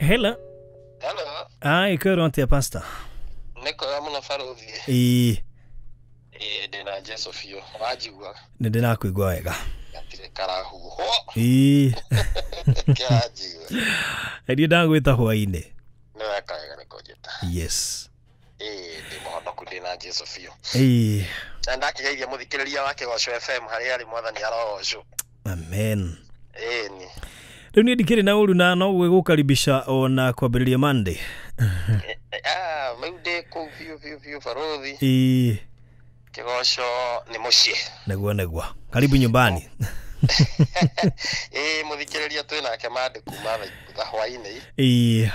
Hela. Hela. Ay, kör runt till pasta. Niko ya muna faro uthie. Ii. E, Ii, ndina jeso biũ wanjigua. Nĩ ndĩrakũigua wega. Gatirĩ karahuho. Ii. E. Kĩranjigua. Ĩndĩ ndagwĩta hwaĩ-inĩ. Nĩ weka wega nĩ kũnjĩta. Yes. Ii, e, ndĩ mũhonoku ndĩna jeso biũ. Ii. Na ndakigeithia mũthikĩrĩria wa Kĩgoco FM harĩa arĩ mwathani arogocwo. Amen. Ĩni rä u niä ndikärä na å ru na no gå gå karibica ona kwambä rä ria mande rä u ah, ndä kå u biå biå biå barå thi kä goco nä må ciä näguo näguo karibu nyumbani ä må thikä rä ria twä nake mandä kuma tha hwainä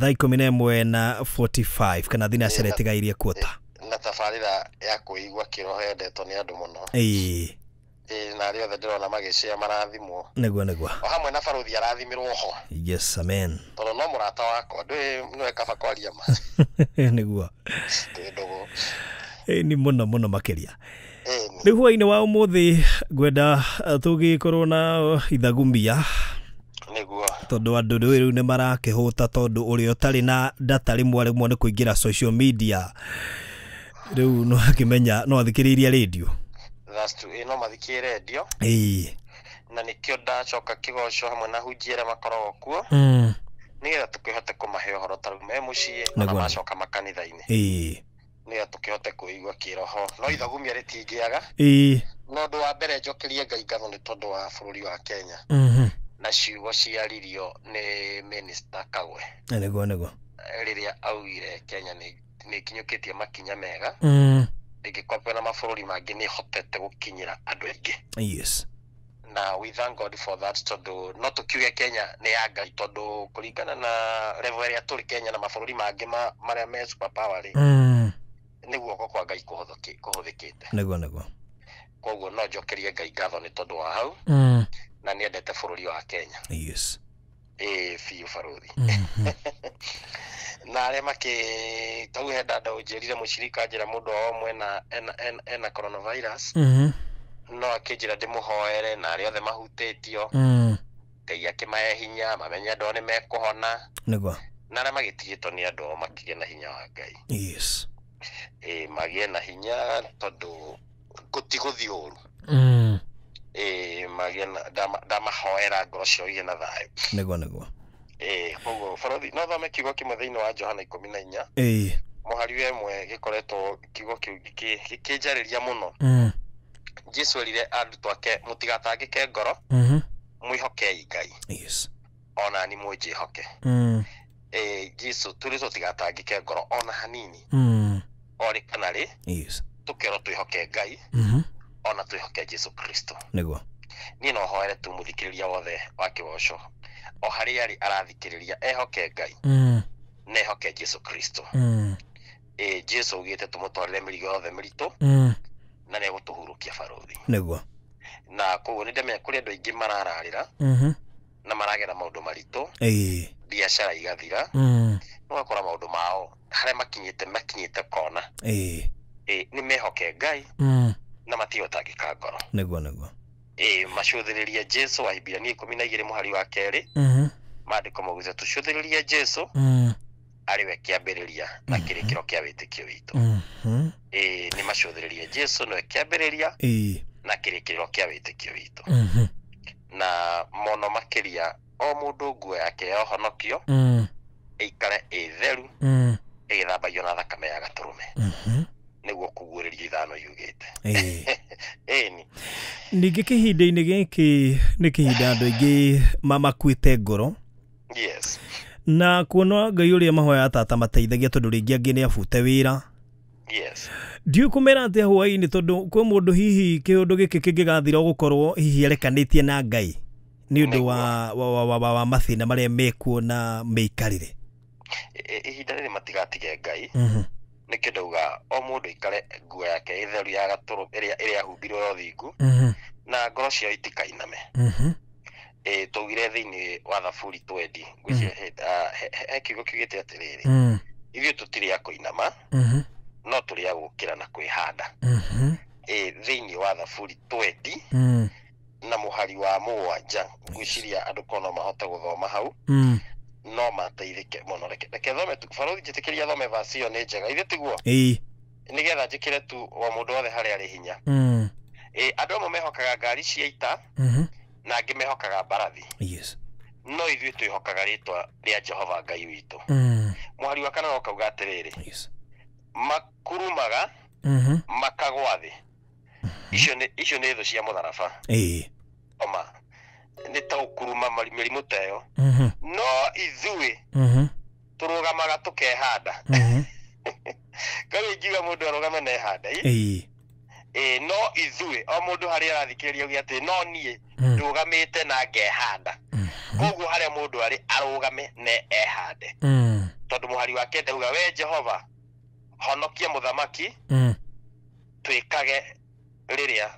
thaa ikå na mwe na 45 kana thina ciaretigairie kuota na tabarä ra ya kwä igua kä roho yendetwo nä andå må no na arä othe ndä rona magä cea marathimwo nä guo nä guo o hamwe na barothi arathimirwo ho yes amen tondå no må rata wakwa ndå nä wekaba kwaria ma nä guo ndä ndå ni må no må no makä ria rä u wa må thä ngwenda uh, tå gä korwo na uh, ithagumbia tondå andå rä u nä marakä hå ta tondå å rä a å tarä na data rä mwe rä nä kå ingä ra social media rä u no akä menya no athikä rä irie radio ä no mathikä rendio na nä kä o ndacoka kä goco hamwe na hunji arä a makoragwo kuo mm. nä getha tå kä hote kå mahe å horo tarä me må ciä ona macoka makanitha-inä nä tå kä hote kwä igua kä roho no ithagumia rä na no ndå wa mbere njokerie ngai ngatho nä tondå wa bå rå ri wa kenya mm-hmm. na ciugo ciaririo nä kagwe nä guo nä guo rä rä a augire kenya nä kinyå kä tie makinya mega mm ingĩkombio na mabũrũri mangĩ nĩ hotete gũkinyĩra andũ aingĩ yes na we thank god for that tondå no tå kiuge kenya nä ya ngai tondå kå ringana na level ä rä a tå rä kenya na mabå mangä ma, marä a me rä mm. nä guoko kwa ngai kå hå kä te näguo näguo koguo no njokerie ngai ngatho ni tondå wa hau mm. na nä endete bå rå ri wa kenya yes. ä biå baråthi na arĩa makĩ tau he dada ũnjĩrire mũcirika njĩra mũndũ wa omwe na ena, coronavirus mm -hmm. no akĩnjĩra ndĩmũhoere na arĩa othe mahutĩtio mm. ngai akĩmahe hinya mamenye andũ ao nĩ mekũhona nĩguo na arĩa magĩtigĩtwo nĩ andũ ao makĩgĩa na hinya wa ngai yes. e, magĩe na hinya tondũ gũtigũthiĩ ũru mm. e, na ndamahoera ngoro cio igĩe na thayũ nĩguo nĩguo Eh, koguo bũrũri no thome kiugo kĩmwe thĩinĩ wa johana ikũmi na inya eh. mũhari wa ĩmwe gĩkoretwo kiugo kĩu gĩkĩnjarĩria mũno mm. jesu erire arutwo ake mũtigatangĩke ngoro mm-hmm. mwĩhokei ngai ona ni mwĩjĩhoke mm. eh, jesu tũrĩ tũtigatangĩke ngoro ona hanini mm. orĩ kana rĩ tũkerwo twĩhoke ngai mm-hmm. ona twĩhoke jesu kristo nĩguo niĩ no hoere tu mũthikĩrĩria wothe wa kĩwoco o harä arä arathikärä ehoke ngai mm. na ehoke jesu kristo mm. jesu å gä te tå må twarä re mä rigo yothe mä ritå mm. na nä egå tå hurå kia barå thi näguo na koguo nä ndemenya kå rä andå aingä marararä ra mm-hmm. na maragera maå ndå maritå biacara igathira mm. nä gakora maå ndå mao harä a makinyä te makinyä te kona nä mehoke ngai na matihotangä ka ngoro näguo näguo macuthĩrĩria jesu wa ibirania ikũmi na igĩrĩ mũhari wa kerĩ mm-hmm. maandĩko maugĩte tũcuthĩrĩria jesu mm-hmm. arĩ mm-hmm. we kĩambĩrĩria na kĩrĩkĩro kĩa wĩtĩkio witũ ni macuthĩrĩria jesu nĩwe kĩambĩrĩria na kĩrĩkĩrĩro kĩa wĩtĩkio witũ na mono makiria o mundu nguo yake ya ũhonokio ikare ĩ theru ĩgĩthambagio na thakame ya gatũrũme nĩguo kuguũrĩrio ithano yugite ningä kä hinda-inä gäkä nä kä hinda andå aingä mamakuä te ngoro yes. na kuona ngai å rä a mahoya tata mateithagia tondå rä ngä angä nä abute wä ra yes. ndiå kå mera atä a tondå kwä må ndå hihi kä å ndå gä kä kä ngä gathira gå korwo hihi arekanä tie na ngai nä å ndå wa, wa, wa, wa, wa mathä na marä a mekuo na mä ikarä re ihinda rä rä matigatige ngai mm-hmm. nä kä ndauga o må ndå aikare nguo yake ä theru ya gatå rå ä rä a humbirwo ya å thingu mm-hmm na ngoro ciao itikainame ä mm-hmm. tågire thä inä wa thaburi twendi mm-hmm. he kiugo kiugä te atä rä mm. rä ithuä tå tirä a kå inama mm-hmm. no tå rä agå kä ra na kwä handa ä thä inä wa thaburi twendi mm. na må hari wa må wanja ngwiciria andå korwo no mahote gå thoma hau mm. no mateithike må no reke thome barå njä tä kä ria thome yo nä njega ithuä tiguo nä getha njä kä re tu o må ndå wothe harä arä hinya andå amwe mehokaga ngari cia ita mm-hmm. na angä mehokaga mbarathi no ithuä twä hokaga rä twa rä a jehova ngai witå mm. mwari wa kana nokauga atä rä rä makurumaga mm-hmm. makagwa thä mm-hmm. icio nä thå cia må tharaba oma nä ta å kuruma mä rimå ta ä no ithuä tå rå gamaga tå kehanda karä ingiuga må ndå arå game nehanda no ithuä o mũndũ harĩa arathikĩrĩria ge atä no hmm. gamä te na ngehanda hmm. koguo harĩa mũndũ arĩ arũgame ne ehande hmm. tondå må hari wake uga we jehova honokia mũthamaki rä a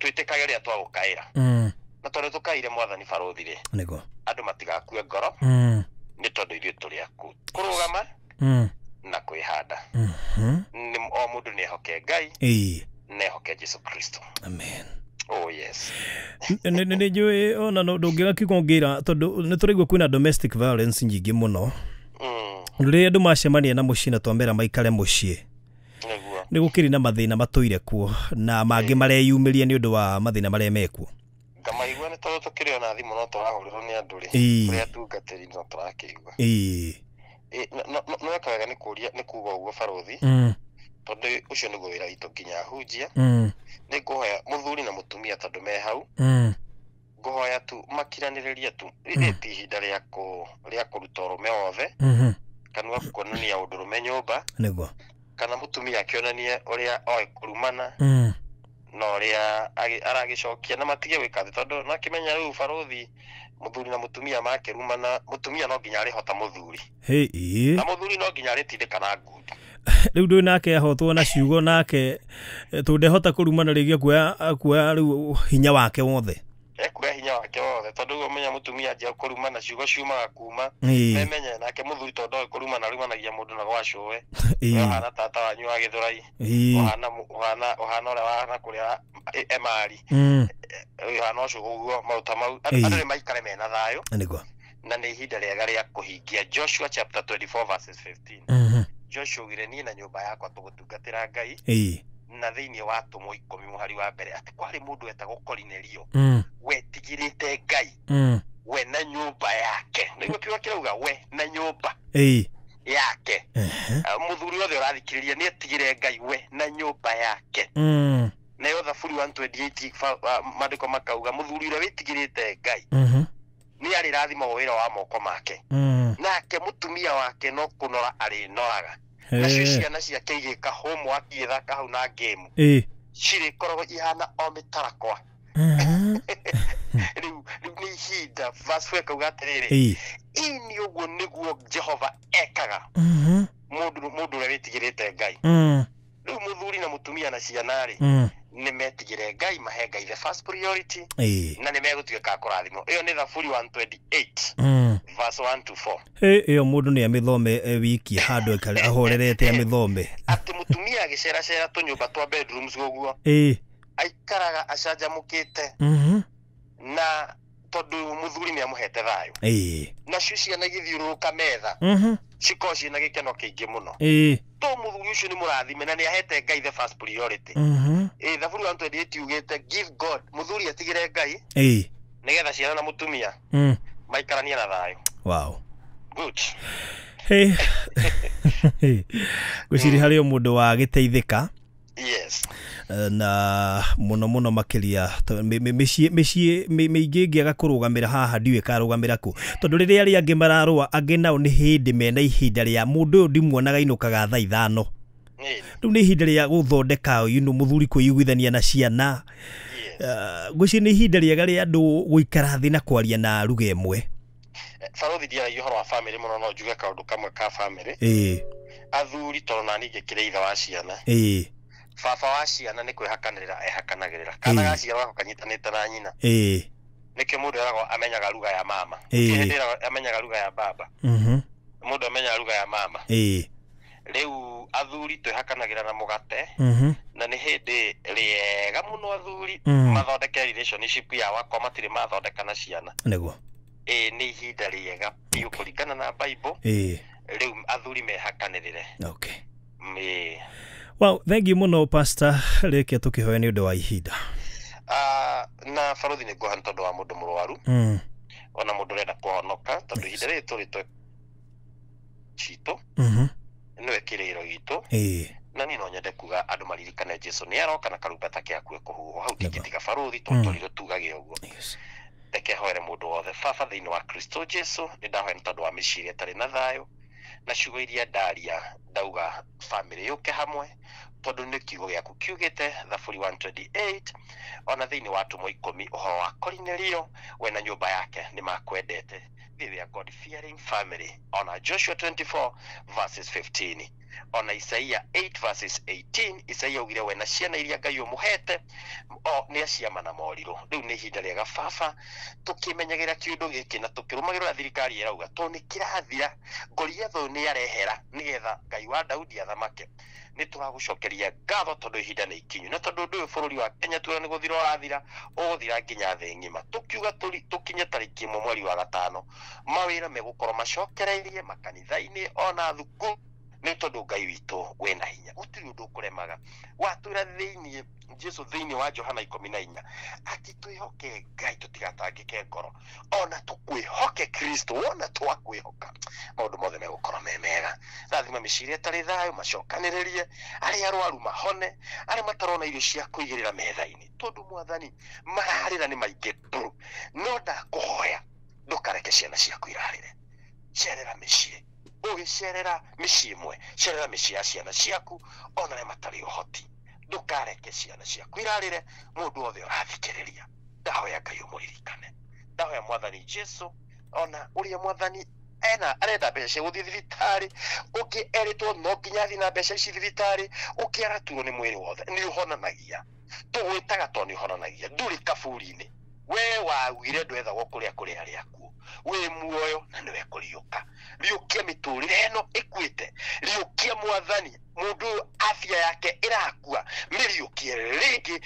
twagå kaä ra na tå kaire mwathani thi rä andå matigakue ngoro nĩ tondũ ithuĩ tũrĩ aku gama na handa o ndå nä ehoke ngai nehoke jesu kristo amen Oh, yes. nä njå ona ndå ngä ga kiugo ngä ra tondå nä tå raigua kwä na domestic violence nyingä må no rä mm. rä andå macemania na må ciä na twamera maikare må ciä nä gå kä na mathä na matå ire kuo na mangä mareyumä ria nä å ndå wa mathä na marä mekuo ngamaigua nä tondå tå kä rä ona thimå no tå rahå rä rwo nä andå rä tå rä a tungatä ri no tå rakä igua nä weka wega nä kuga å guo barå thi mm tondu ucio niguo wira witu nginya ahunjia mm. ni nguhoya muthuri na mutumia tondu me hau mm. nguhoya tu makiranireria tu riri mm. ti ihinda ria kuruta rume wothe mm-hmm. kana kuonania undu rume nyumba niguo kana mutumia akionanie uria oi kurumana na uria aragicokia na matige gwika thi tondu nakimenya riu faruthi muthuri na mutumia makirumana mutumia no nginya arihota muthuri na muthuri no nginya aritindikana ngundi rä u ndå nake ahotwo na ciugo nake tå ndehota kå rumana rä gä kuoya rä u hinya wake wothe ekuoya eh, hinya wake wothe tondå guo menya må tumia njä kå rumana ciugo ciumaga kuma memenye nake må thuri tondå kå rumana rumanagia må ndå na gwa cåä tata wanyu wa gä thå rai hana å rä a wahana kå rä a emari åhana mm. eh, å cå å guo maå ta mau andå nä maikare mena thayå na nä ihinda rä ega rä a kå hingia joshua chapter 24 verses 15 mm joshua ugire ni na nyumba yakwa tugutungatira ngai na thini wa tumo ikomi muhari wa mbere ati kwari mundu wetagwo korinerio mm. tigirite ngai mm. we na nyumba yake nĩguo kiuga kĩrauga we na eh yake ah, muthuri othe urathikiriria ni etigire ngai we na nyumba yake mm. nayo thaburi 128 ah, madiko makauga muthuri ure witigirite ngai mm -hmm. nĩ arĩ wira wa moko make mm nake mutumia wake no kunora noraga nacio ciana ciake igĩka homework igĩthaka hau na game korogo ihana o ni hida vaswe ihinda ekauga eh ini ũguo guo jehova ekaga mũndũ ũrĩa wĩtigĩrĩte ngai rĩu muthuri na mutumia na ciana rĩ nĩ metigĩre ngai mahe ngai the first priority na kå megũtuĩka ä yo nä thaburi 128 verse ä yo må ndå nä amĩthome eh, wikie handå ahorerete amĩthome atä må tumia agĩceracera tå nyå mba twa bedrooms guguo ä aikaraga acanjamũkĩte mm-hmm. na tondå må thuri nä amå hete thayå nacio ciana igĩthiå rå metha mm-hmm. cikorwo ciä na gä keno kä ingä må no to må thuri å cio nä må rathime na nä ahete ngai the first priority mm-hmm. thaburi wa twendi ĩtiugä te give god må thuri atigä re ngai nä getha ciana na må tumia mm. maikarania na thayå wow ngwĩciria mm. harĩ o mũndũ wa gĩteithĩka eh, na mũno mũno makĩria mĩciĩ mĩingĩ gamä kũrũgamĩra haha ndiũĩ karũgamĩra kũ tondũ rĩrĩa arĩa angĩ mararũa angĩ nao nĩ hĩndĩ mena ihinda rĩa mũndũ ũyũ ndimuonaga inũkaga tha ithano rĩu nĩ ihinda rĩa gũthondeka thuri mũthuri kwĩiguithania na ciana eh, ngwĩciria nĩ ihinda rĩega rĩa andũ gũikara thĩ na kwaria na ruga ĩmwe barũthi ndiaragia ũhoro wa bamĩrĩ mũno no njuge kaũndũ kamwe ka bamĩrĩ ĩĩ athuri tondũ nani ingĩkĩrĩ ithe wa ciana ĩĩ baba wa ciana nĩ kwĩhakanĩrĩra ehakanagĩrĩra kana ga ciana gako kanyitanĩte na nyina ĩĩ nĩkĩ mũndũ eragwo amenyaga ruga ya mama hĩndĩ amenyaga ruga ya baba mm-hmm. mũndũ amenyaga ruga ya mama ĩĩ rĩu athuri twĩhakanagĩra na mũgate mm-hmm. na nĩ hĩndĩ rĩega mũno athuri mm-hmm. mathondeke relationship yao akorwo matirĩ mathondeka na ciana nĩguo ä nä ihinda rĩega biå kå ringana na bible rä u athuri mehakanĩrĩre okay. thank you må pastor reke tå kä hoya nä å ndå wa ihinda uh, na barothi nä ngåha nä tondå wa må ndå må rwaru mm. ona må ndå å renda kåhonoka tondå ihinda rä rä tå rä twe citå mm-hmm. nä we kä rä ro gitå na niä no nyende kuga andå maririkane jesu nä aroka na karumbata kä akue kå huhwo hau tingä tiga barothi tondå hmm. tå rirå tugage å guo yes reke hwere må ndå wothe baba thä wa kristo jesu nä ndahoya nä tondå wa mä ciria tarä na thayå na ciugo iria ndaria ndauga bamä yå ke hamwe tondå nä kiugo gä aku kiugä te thaburi ona thä watu wa tå ikå mi å horo wa korinerio we na nyå mba yake nä makwendete we were God fearing family. on Joshua 24 verses 15 ona isaia 8 verses 18 isaia augire we na ciana iria ngai umuhete o ni aciama na moriro riu ni hinda ihinda rä ega baba tå kä menyagä na tå kä rå magä rå ra thirikari ä rauga tondå nä kä rathira arehera nä getha ngai wa daudi athamake nä tå ragå cokeria ngatho tondå ihinda nä ikinyu na tondu ndu bururi wa kenya tuona ni guthira urathira uguthira nginya thä ng'ima tå kiuga tå mwe mweri wa gatano mawira megukorwo macokereirie makanitha ona thuku nä tondå ngai witå wä na hinya gå tirä å ndå kå remaga watwä jesu thä wa johana ikå mi na inya atä twä hoke ngai tå tigatangä ke ngoro ona tå kwä hoke kristo wona twakwä hoka maå ndå mothe megå korwo me mega rathima mä ciria tarä thayå macokanä rä rie arä a rwaru mahone arä matarona irio cia kå igä rä ra metha-inä tondå mwathani mararä ra nä maingä no ndakå ndukareke ciana ciaku irarire cerera mĩciĩ ũgĩcerera mĩciĩ ĩmwe cerera mĩciĩ ya ciana ciaku ona rĩa matarĩ ũhoti ciana ciaku irarĩre mũndũ wothe ũrathikĩrĩria ndahoya ngai ũmũririkane ndahoya mwathani jesu ona ũrĩa mwathani ena arenda mbeca cia gũthiĩ thibitarĩ ũngĩ erĩtwo no nginya athiĩ na mbeca ici thibitarĩ ũngĩ araturwo nĩ mwĩrĩ wothe nĩ ũhonanagia tũgwĩtaga to nĩ ũhonanagia ndũrĩ kaburi-inĩ wee wagire ndwethagwo kũrĩa kũrĩ arĩa wä muoyo na nä riå ka riå kia mä tå rä re ä no ä kuä te riå kia mwathani må ndå å yå afia yake ä rakua mä riå kie rä ngä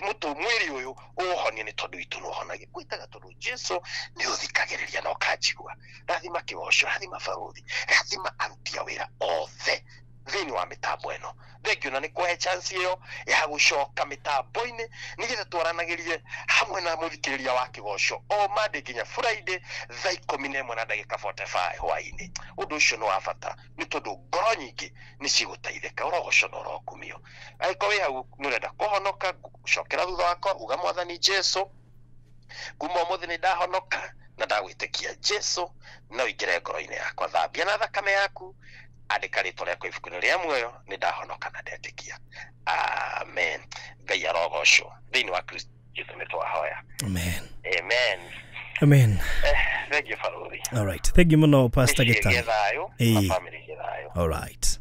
må tå mwä rä å yå å honie nä tondå itå nä å honagä ngå itaga tondå jesu nä å thikagä rä ria na å kanjigua rathima kä woco rathima barå thi rathima arutia wä ra othe thä inä wa mä tambo ä no thengä na nä kå he ä yo ya gå coka mitamboine inä twaranagirie hamwe na må wa kä o mandä nginya friday thaa ikå na ä mwe na ndagä ka hwainä å ndå å cio nä wa bata nä tondå ngoro nyingä nä cigå teithäka na å rokumio agä korwo hau nä å renda cokera thutha wakwa uga mwathani jesu kuma må ni nä ndahonoka na ndagwä tä jesu no ingä re ngoro-inä yakwa thambia na thakame yaku andika rä two rä akwa ibuku-inä rä a muoyo nä ndahonoka na ndetä kia amen ngai arogocwo thä inä wa kristo jesu nä twahoya amen amen amen eh, thank you barothi all right thank you muno pastor gita githayo hey. family githayo all right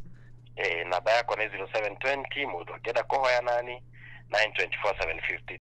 eh namba yakwa nä 0720 må ndå angä enda kå hoya nani 924750